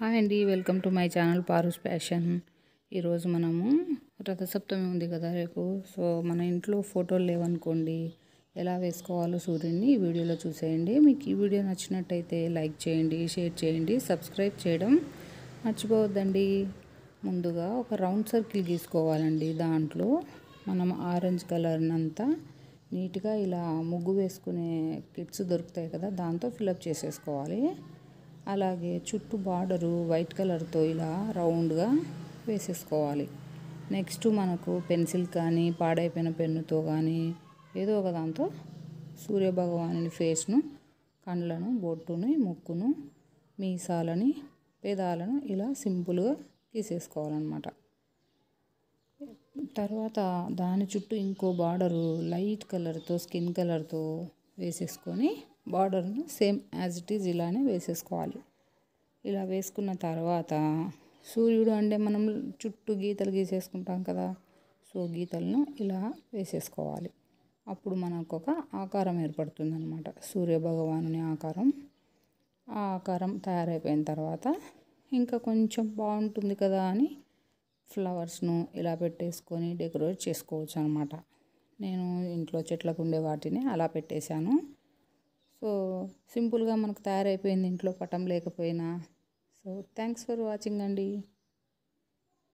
hi అండి welcome to my channel Paru's fashion ఈరోజు మనము రథసప్తమి ఉంది కదా రేపు సో మన ఇంట్లో ఫోటోలు లేవనుకోండి ఎలా వేసుకోవాలో సూర్యుడిని ఈ వీడియోలో చూసేయండి మీకు ఈ వీడియో నచ్చినట్టయితే లైక్ చేయండి షేర్ చేయండి సబ్స్క్రైబ్ చేయడం మర్చిపోవద్దండి ముందుగా ఒక రౌండ్ సర్కిల్ తీసుకోవాలండి దాంట్లో మనం ఆరెంజ్ కలర్నంతా నీట్గా ఇలా ముగ్గు వేసుకునే కిట్స్ దొరుకుతాయి కదా దాంతో ఫిలప్ చేసేసుకోవాలి అలాగే చుట్టూ బార్డరు వైట్ కలర్తో ఇలా రౌండ్గా వేసేసుకోవాలి నెక్స్ట్ మనకు పెన్సిల్ కానీ పాడైపోయిన పెన్నుతో కానీ ఏదో ఒక దాంతో సూర్యభగవాను ఫేస్ను కండ్లను బొట్టుని ముక్కును మీసాలని పెదాలను ఇలా సింపుల్గా గీసేసుకోవాలన్నమాట తర్వాత దాని చుట్టూ ఇంకో బార్డరు లైట్ కలర్తో స్కిన్ కలర్తో వేసేసుకొని బార్డర్ను సేమ్ యాజ్ ఇట్ ఈజ్ ఇలానే వేసేసుకోవాలి ఇలా వేసుకున్న తర్వాత సూర్యుడు అంటే మనం చుట్టూ గీతలు గీసేసుకుంటాం కదా సో గీతలను ఇలా వేసేసుకోవాలి అప్పుడు మనకు ఒక ఆకారం ఏర్పడుతుంది అనమాట సూర్యభగవానుని ఆకారం ఆ ఆకారం తయారైపోయిన తర్వాత ఇంకా కొంచెం బాగుంటుంది కదా అని ఫ్లవర్స్ను ఇలా పెట్టేసుకొని డెకరేట్ చేసుకోవచ్చు అనమాట నేను ఇంట్లో చెట్లకు ఉండే వాటిని అలా పెట్టేశాను సో సింపుల్గా మనకు తయారైపోయింది ఇంట్లో పటం లేకపోయినా సో థ్యాంక్స్ ఫర్ వాచింగ్ అండి